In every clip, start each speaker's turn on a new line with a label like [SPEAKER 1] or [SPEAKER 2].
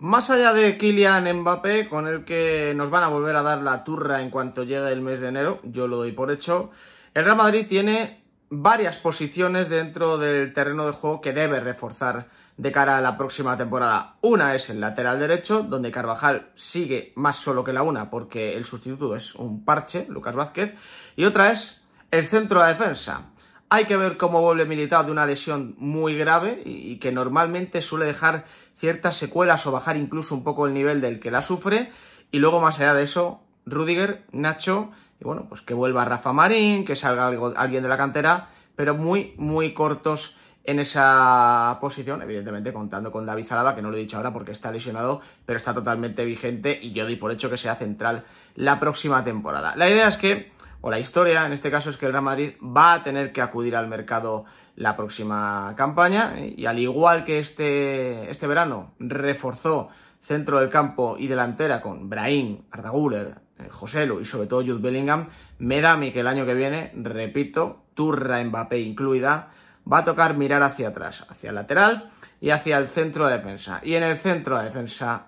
[SPEAKER 1] Más allá de Kylian Mbappé, con el que nos van a volver a dar la turra en cuanto llegue el mes de enero, yo lo doy por hecho, el Real Madrid tiene varias posiciones dentro del terreno de juego que debe reforzar de cara a la próxima temporada. Una es el lateral derecho, donde Carvajal sigue más solo que la una porque el sustituto es un parche, Lucas Vázquez, y otra es el centro de defensa. Hay que ver cómo vuelve militar de una lesión muy grave y que normalmente suele dejar ciertas secuelas o bajar incluso un poco el nivel del que la sufre. Y luego, más allá de eso, Rudiger, Nacho, y bueno, pues que vuelva Rafa Marín, que salga alguien de la cantera, pero muy, muy cortos en esa posición, evidentemente contando con David Zalaba, que no lo he dicho ahora porque está lesionado, pero está totalmente vigente y yo doy por hecho que sea central la próxima temporada. La idea es que o la historia, en este caso es que el Real Madrid va a tener que acudir al mercado la próxima campaña y al igual que este, este verano reforzó centro del campo y delantera con Brahim, Arda Güler, eh, Joselu y sobre todo Jude Bellingham, me da a mí que el año que viene, repito, Turra Mbappé incluida, va a tocar mirar hacia atrás, hacia el lateral y hacia el centro de defensa. Y en el centro de defensa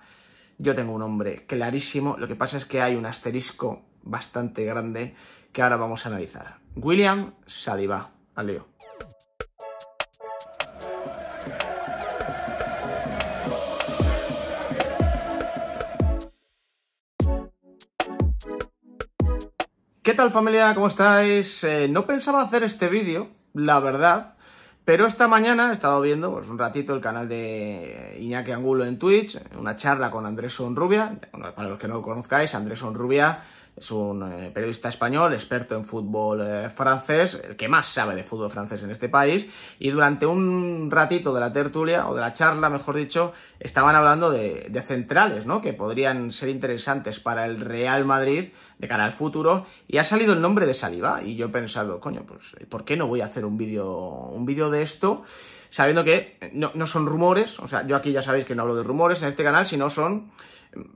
[SPEAKER 1] yo tengo un hombre clarísimo, lo que pasa es que hay un asterisco bastante grande que ahora vamos a analizar. William Saliba, al lío. ¿Qué tal familia? ¿Cómo estáis? Eh, no pensaba hacer este vídeo, la verdad, pero esta mañana he estado viendo pues, un ratito el canal de Iñaki Angulo en Twitch, una charla con Andrés Onrubia, para los que no lo conozcáis, Andrés Onrubia es un eh, periodista español, experto en fútbol eh, francés, el que más sabe de fútbol francés en este país, y durante un ratito de la tertulia, o de la charla, mejor dicho, estaban hablando de, centrales, ¿no? Que podrían ser interesantes para el Real Madrid de cara al futuro, y ha salido el nombre de Saliba, y yo he pensado, coño, pues, ¿por qué no voy a hacer un vídeo, un vídeo de esto? sabiendo que eh, no, no, son rumores, o sea, yo aquí ya sabéis que no hablo de rumores en este canal, sino son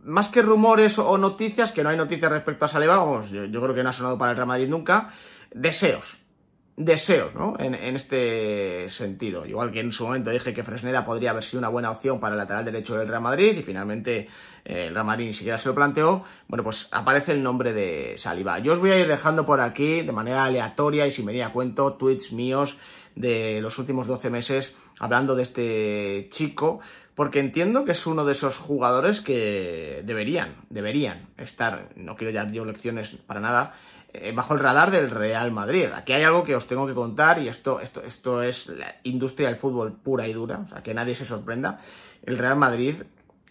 [SPEAKER 1] más que rumores o noticias, que no hay noticias respecto a Saliba, yo, yo creo que no ha sonado para el Real Madrid nunca, deseos, deseos, ¿no? En, este sentido. Igual que en su momento dije que Fresneda podría haber sido una buena opción para el lateral derecho del Real Madrid y finalmente eh, el Real Madrid ni siquiera se lo planteó, bueno, pues aparece el nombre de Saliba. Yo os voy a ir dejando por aquí de manera aleatoria y sin venir a cuento tweets míos de los últimos 12 meses hablando de este chico, porque entiendo que es uno de esos jugadores que deberían, deberían estar, no quiero ya yo lecciones para nada, eh, bajo el radar del Real Madrid. Aquí hay algo que os tengo que contar y esto, esto, esto es la industria del fútbol pura y dura, o sea, que nadie se sorprenda. El Real Madrid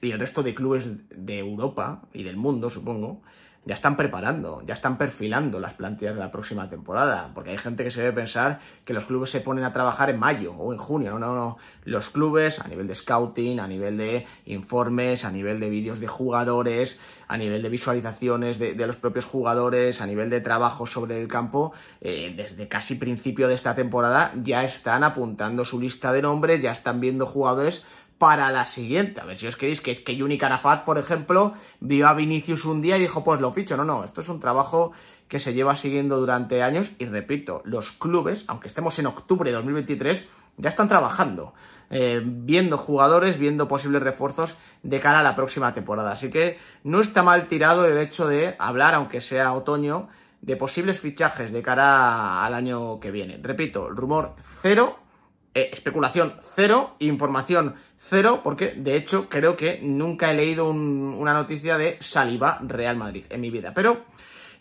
[SPEAKER 1] y el resto de clubes de Europa y del mundo, supongo, ya están preparando, ya están perfilando las plantillas de la próxima temporada, porque hay gente que se debe pensar que los clubes se ponen a trabajar en mayo o en junio, no, no, no. los clubes a nivel de scouting, a nivel de informes, a nivel de vídeos de jugadores, a nivel de visualizaciones de, los propios jugadores, a nivel de trabajo sobre el campo, eh, desde casi principio de esta temporada ya están apuntando su lista de nombres, ya están viendo jugadores para la siguiente. A ver si os queréis que, es que Yuni Carafat, por ejemplo, vio a Vinicius un día y dijo, pues lo ficho. No, no, esto es un trabajo que se lleva siguiendo durante años y repito, los clubes, aunque estemos en octubre de 2023, ya están trabajando, eh, viendo jugadores, viendo posibles refuerzos de cara a la próxima temporada. Así que no está mal tirado el hecho de hablar, aunque sea otoño, de posibles fichajes de cara al año que viene. Repito, rumor cero eh, especulación cero, información cero, porque de hecho creo que nunca he leído una noticia de saliva Real Madrid en mi vida. Pero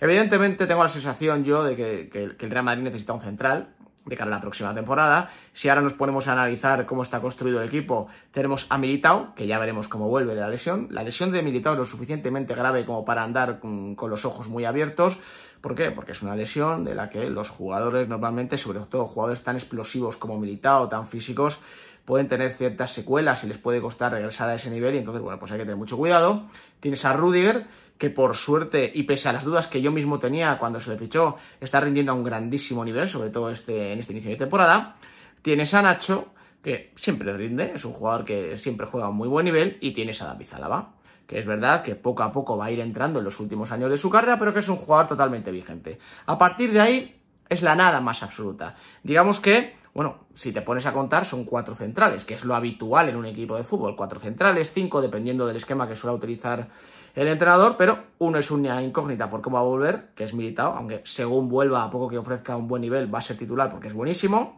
[SPEAKER 1] evidentemente tengo la sensación yo de que el Real Madrid necesita un central, de cara a la próxima temporada. Si ahora nos ponemos a analizar cómo está construido el equipo, tenemos a Militao, que ya veremos cómo vuelve de la lesión. La lesión de Militao es lo suficientemente grave como para andar con, los ojos muy abiertos. ¿Por qué? Porque es una lesión de la que los jugadores normalmente, sobre todo jugadores tan explosivos como Militao, tan físicos, pueden tener ciertas secuelas y les puede costar regresar a ese nivel y entonces, bueno, pues hay que tener mucho cuidado. Tienes a Rudiger, que por suerte y pese a las dudas que yo mismo tenía cuando se le fichó, está rindiendo a un grandísimo nivel, sobre todo este, en este inicio de temporada. Tienes a Nacho, que siempre rinde, es un jugador que siempre juega a un muy buen nivel, y tienes a David Zalaba, que es verdad que poco a poco va a ir entrando en los últimos años de su carrera, pero que es un jugador totalmente vigente. A partir de ahí es la nada más absoluta. Digamos que bueno, si te pones a contar, son cuatro centrales, que es lo habitual en un equipo de fútbol. Cuatro centrales, cinco, dependiendo del esquema que suele utilizar el entrenador, pero uno es una incógnita por cómo va a volver, que es militado, aunque según vuelva, a poco que ofrezca un buen nivel, va a ser titular porque es buenísimo.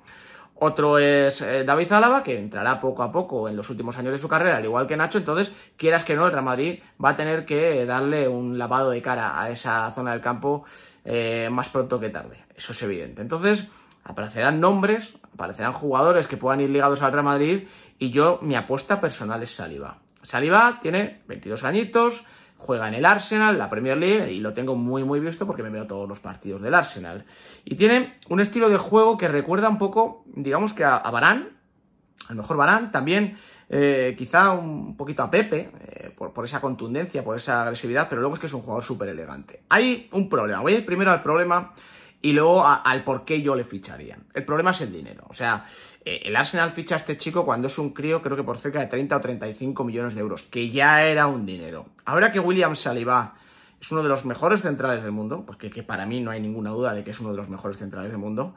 [SPEAKER 1] Otro es eh, David Álava, que entrará poco a poco en los últimos años de su carrera, al igual que Nacho. Entonces, quieras que no, el Real Madrid va a tener que eh, darle un lavado de cara a esa zona del campo eh, más pronto que tarde. Eso es evidente. Entonces, Aparecerán nombres, aparecerán jugadores que puedan ir ligados al Real Madrid y yo, mi apuesta personal es Saliba. Saliba tiene 22 añitos, juega en el Arsenal, la Premier League, y lo tengo muy, muy visto porque me veo todos los partidos del Arsenal. Y tiene un estilo de juego que recuerda un poco, digamos que a, Barán, a lo mejor Barán, también eh, quizá un poquito a Pepe, eh, por, por, esa contundencia, por esa agresividad, pero luego es que es un jugador súper elegante. Hay un problema, voy a ir primero al problema y luego al por qué yo le ficharía. El problema es el dinero. O sea, eh, el Arsenal ficha a este chico cuando es un crío, creo que por cerca de 30 o 35 millones de euros, que ya era un dinero. Ahora que William Saliba es uno de los mejores centrales del mundo, porque pues que para mí no hay ninguna duda de que es uno de los mejores centrales del mundo,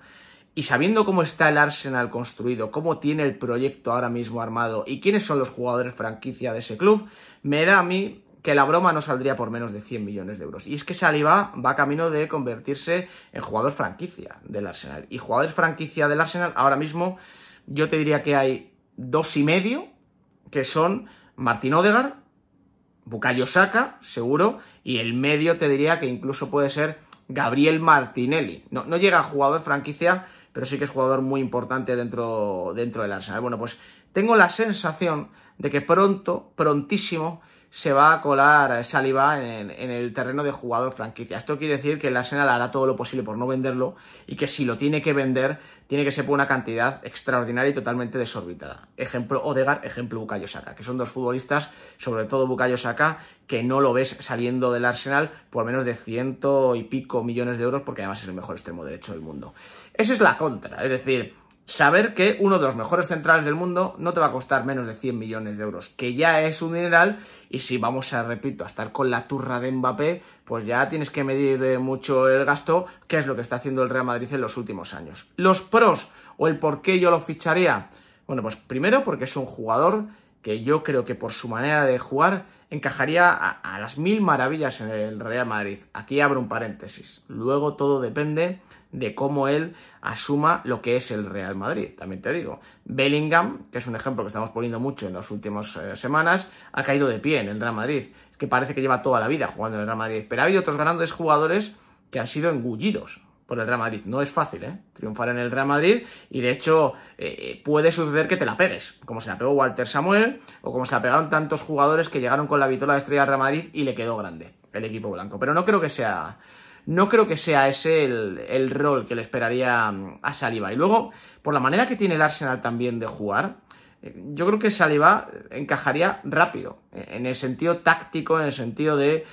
[SPEAKER 1] y sabiendo cómo está el Arsenal construido, cómo tiene el proyecto ahora mismo armado y quiénes son los jugadores franquicia de ese club, me da a mí que la broma no saldría por menos de 100 millones de euros. Y es que Saliba va camino de convertirse en jugador franquicia del Arsenal. Y jugadores franquicia del Arsenal, ahora mismo yo te diría que hay dos y medio, que son Martín Odegar, Bukayo Saka, seguro, y el medio te diría que incluso puede ser Gabriel Martinelli. No, llega a jugador franquicia, pero sí que es jugador muy importante dentro, dentro del Arsenal. Bueno, pues tengo la sensación de que pronto, prontísimo, se va a colar saliva en, el terreno de jugador franquicia. Esto quiere decir que el Arsenal hará todo lo posible por no venderlo y que si lo tiene que vender, tiene que ser por una cantidad extraordinaria y totalmente desorbitada. Ejemplo Odegar, ejemplo Bukayo Saka, que son dos futbolistas, sobre todo Bukayo Saka, que no lo ves saliendo del Arsenal por menos de ciento y pico millones de euros, porque además es el mejor extremo derecho del mundo. Esa es la contra, es decir, saber que uno de los mejores centrales del mundo no te va a costar menos de 100 millones de euros, que ya es un dineral, y si vamos a, repito, a estar con la turra de Mbappé, pues ya tienes que medir eh, mucho el gasto, que es lo que está haciendo el Real Madrid en los últimos años. Los pros o el por qué yo lo ficharía. Bueno, pues primero porque es un jugador que yo creo que por su manera de jugar encajaría a, las mil maravillas en el Real Madrid. Aquí abro un paréntesis. Luego todo depende de cómo él asuma lo que es el Real Madrid, también te digo. Bellingham, que es un ejemplo que estamos poniendo mucho en las últimas eh, semanas, ha caído de pie en el Real Madrid. Es que parece que lleva toda la vida jugando en el Real Madrid, pero ha habido otros grandes jugadores que han sido engullidos por el Real Madrid. No es fácil, ¿eh? Triunfar en el Real Madrid y de hecho eh, puede suceder que te la pegues, como se la pegó Walter Samuel o como se la pegaron tantos jugadores que llegaron con la vitola de estrella al Real Madrid y le quedó grande el equipo blanco. Pero no creo que sea no creo que sea ese el, el, rol que le esperaría mm, a Saliba. Y luego, por la manera que tiene el Arsenal también de jugar, yo creo que Saliba encajaría rápido, eh, en el sentido táctico, en el sentido de,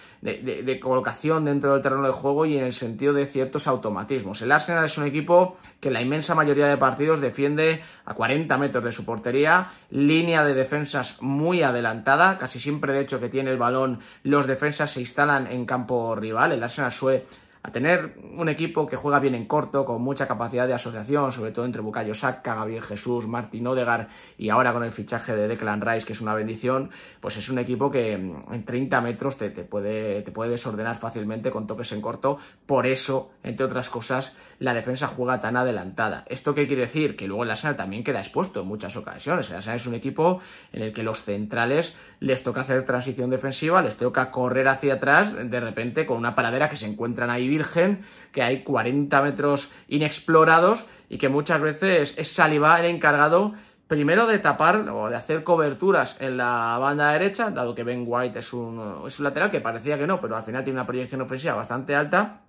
[SPEAKER 1] colocación dentro del terreno de juego y en el sentido de ciertos automatismos. El Arsenal es un equipo que la inmensa mayoría de partidos defiende a 40 metros de su portería, línea de defensas muy adelantada, casi siempre de hecho que tiene el balón los defensas se instalan en campo rival, el Arsenal suele a tener un equipo que juega bien en corto, con mucha capacidad de asociación, sobre todo entre Bucayo, Saka, Gabriel Jesús, Martín Odegar y ahora con el fichaje de Declan Rice, que es una bendición, pues es un equipo que mm, en 30 metros te, puede, te puede desordenar fácilmente con toques en corto. Por eso, entre otras cosas, la defensa juega tan adelantada. ¿Esto qué quiere decir? Que luego el Arsenal también queda expuesto en muchas ocasiones. El Arsenal es un equipo en el que los centrales les toca hacer transición defensiva, les toca correr hacia atrás de repente con una paradera que se encuentran ahí virgen, que hay 40 metros inexplorados y que muchas veces es Saliba el encargado primero de tapar o de hacer coberturas en la banda derecha, dado que Ben White es es un lateral que parecía que no, pero al final tiene una proyección ofensiva bastante alta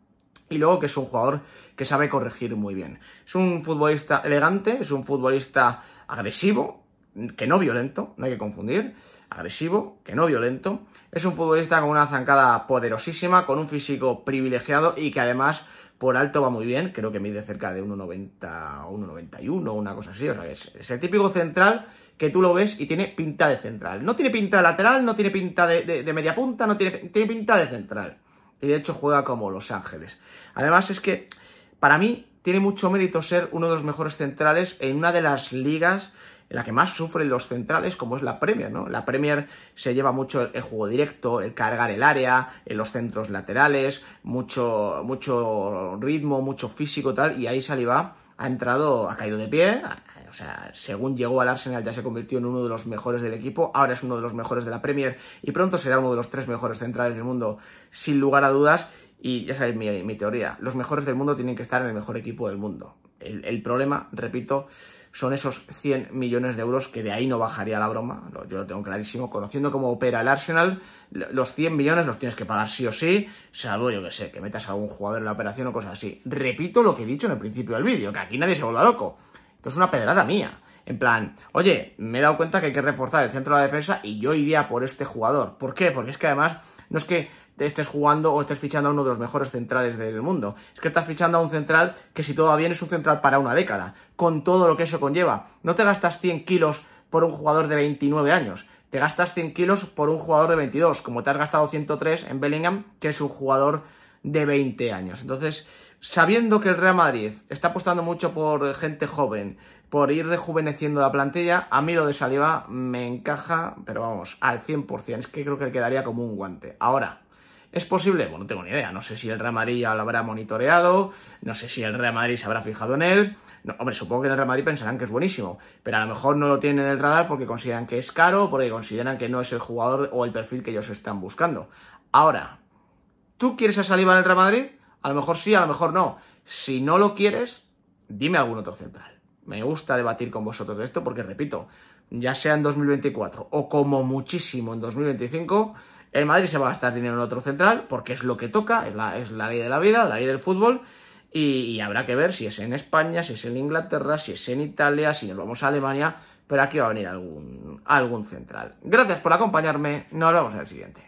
[SPEAKER 1] y luego que es un jugador que sabe corregir muy bien. Es un futbolista elegante, es un futbolista agresivo, que no violento, no hay que confundir, agresivo, que no violento. Es un futbolista con una zancada poderosísima, con un físico privilegiado y que además por alto va muy bien, creo que mide cerca de 1,90 o 1,91 o una cosa así, o sea, es, el típico central que tú lo ves y tiene pinta de central. No tiene pinta de lateral, no tiene pinta de, media punta, no tiene, tiene pinta de central. Y de hecho juega como Los Ángeles. Además es que, para mí, tiene mucho mérito ser uno de los mejores centrales en una de las ligas la que más sufren los centrales, como es la Premier, ¿no? La Premier se lleva mucho el, juego directo, el cargar el área, en los centros laterales, mucho, mucho ritmo, mucho físico, tal, y ahí Saliba ha entrado, ha caído de pie, o sea, según llegó al Arsenal ya se convirtió en uno de los mejores del equipo, ahora es uno de los mejores de la Premier y pronto será uno de los tres mejores centrales del mundo, sin lugar a dudas. Y ya sabéis mi teoría, los mejores del mundo tienen que estar en el mejor equipo del mundo el, problema, repito, son esos 100 millones de euros que de ahí no bajaría la broma. Yo lo tengo clarísimo. Conociendo cómo opera el Arsenal, los 100 millones los tienes que pagar sí o sí, salvo yo que sé, que metas a algún jugador en la operación o cosas así. Repito lo que he dicho en el principio del vídeo, que aquí nadie se vuelva loco. Esto es una pedrada mía. En plan, oye, me he dado cuenta que hay que reforzar el centro de la defensa y yo iría por este jugador. ¿Por qué? Porque es que además no es que estés jugando o estés fichando a uno de los mejores centrales del mundo. Es que estás fichando a un central que si todo va bien es un central para una década, con todo lo que eso conlleva. No te gastas 100 kilos por un jugador de 29 años. Te gastas 100 kilos por un jugador de 22, como te has gastado 103 en Bellingham, que es un jugador de 20 años. Entonces, sabiendo que el Real Madrid está apostando mucho por gente joven, por ir rejuveneciendo la plantilla, a mí lo de Saliva me encaja, pero vamos, al 100%. Es que creo que le quedaría como un guante. Ahora, ¿Es posible? Bueno, no tengo ni idea. No sé si el Real Madrid ya lo habrá monitoreado, no sé si el Real Madrid se habrá fijado en él. No, hombre, supongo que en el Real Madrid pensarán que es buenísimo, pero a lo mejor no lo tienen en el radar porque consideran que es caro, porque consideran que no es el jugador o el perfil que ellos están buscando. Ahora, ¿tú quieres a Saliba en el Real Madrid? A lo mejor sí, a lo mejor no. Si no lo quieres, dime algún otro central. Me gusta debatir con vosotros de esto porque, repito, ya sea en 2024 o como muchísimo en 2025, el Madrid se va a gastar dinero en otro central, porque es lo que toca, es la, ley de la vida, la ley del fútbol, y, habrá que ver si es en España, si es en Inglaterra, si es en Italia, si nos vamos a Alemania, pero aquí va a venir algún, algún central. Gracias por acompañarme, nos vemos en el siguiente.